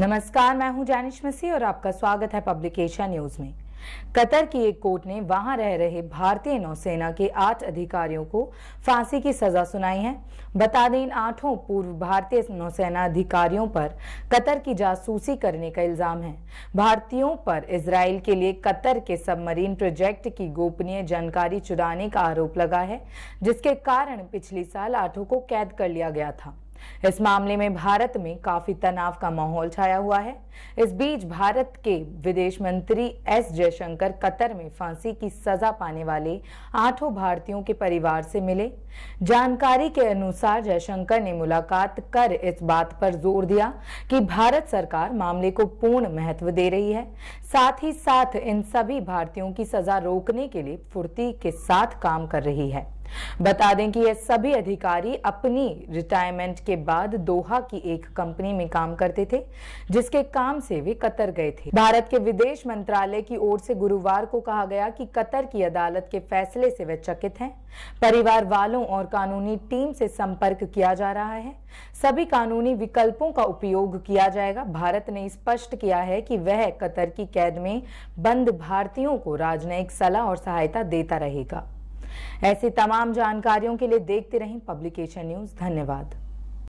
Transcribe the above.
नमस्कार मैं हूं जानिश मसीह और आपका स्वागत है पब्लिकेशन न्यूज में कतर की एक कोर्ट ने वहां रह रहे भारतीय नौसेना के आठ अधिकारियों को फांसी की सजा सुनाई है बता दें इन आठों पूर्व भारतीय नौसेना अधिकारियों पर कतर की जासूसी करने का इल्जाम है भारतीयों पर इसराइल के लिए कतर के सबमरीन प्रोजेक्ट की गोपनीय जानकारी चुराने का आरोप लगा है जिसके कारण पिछले साल आठों को कैद कर लिया गया था इस मामले में भारत में काफी तनाव का माहौल छाया हुआ है इस बीच भारत के विदेश मंत्री एस जयशंकर कतर में फांसी की सजा पाने वाले आठों भारतीयों के परिवार से मिले जानकारी के अनुसार जयशंकर ने मुलाकात कर इस बात पर जोर दिया कि भारत सरकार मामले को पूर्ण महत्व दे रही है साथ ही साथ इन सभी भारतीयों की सजा रोकने के लिए फुर्ती के साथ काम कर रही है बता दें कि ये सभी अधिकारी अपनी रिटायरमेंट के बाद दोहा की एक कंपनी में काम करते थे जिसके काम से वे कतर गए थे भारत के विदेश मंत्रालय की ओर से गुरुवार को कहा गया कि कतर की अदालत के फैसले से वे चकित हैं परिवार वालों और कानूनी टीम से संपर्क किया जा रहा है सभी कानूनी विकल्पों का उपयोग किया जाएगा भारत ने स्पष्ट किया है कि वह कतर की कैद में बंद भारतीयों को राजनयिक सलाह और सहायता देता रहेगा ऐसी तमाम जानकारियों के लिए देखते रहें पब्लिकेशन न्यूज धन्यवाद